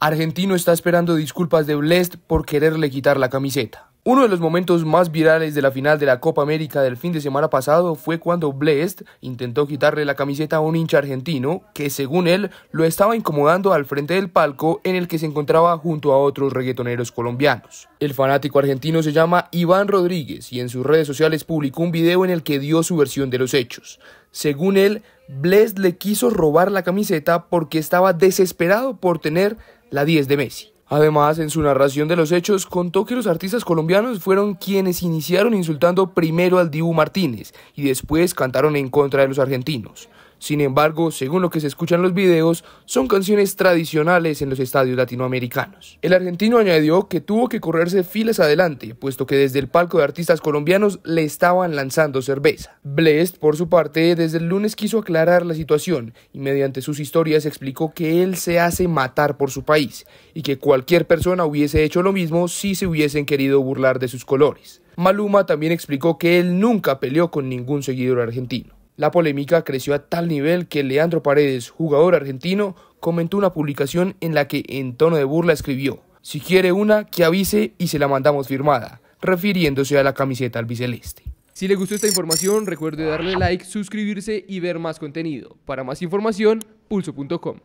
Argentino está esperando disculpas de Blest por quererle quitar la camiseta. Uno de los momentos más virales de la final de la Copa América del fin de semana pasado fue cuando Blest intentó quitarle la camiseta a un hincha argentino que, según él, lo estaba incomodando al frente del palco en el que se encontraba junto a otros reggaetoneros colombianos. El fanático argentino se llama Iván Rodríguez y en sus redes sociales publicó un video en el que dio su versión de los hechos. Según él, Blest le quiso robar la camiseta porque estaba desesperado por tener la 10 de Messi. Además, en su narración de los hechos, contó que los artistas colombianos fueron quienes iniciaron insultando primero al Dibu Martínez y después cantaron en contra de los argentinos. Sin embargo, según lo que se escuchan los videos, son canciones tradicionales en los estadios latinoamericanos. El argentino añadió que tuvo que correrse filas adelante, puesto que desde el palco de artistas colombianos le estaban lanzando cerveza. Blest, por su parte, desde el lunes quiso aclarar la situación y mediante sus historias explicó que él se hace matar por su país y que cualquier persona hubiese hecho lo mismo si se hubiesen querido burlar de sus colores. Maluma también explicó que él nunca peleó con ningún seguidor argentino. La polémica creció a tal nivel que Leandro Paredes, jugador argentino, comentó una publicación en la que en tono de burla escribió, si quiere una, que avise y se la mandamos firmada, refiriéndose a la camiseta albiceleste. Si le gustó esta información, recuerde darle like, suscribirse y ver más contenido. Para más información, pulso.com.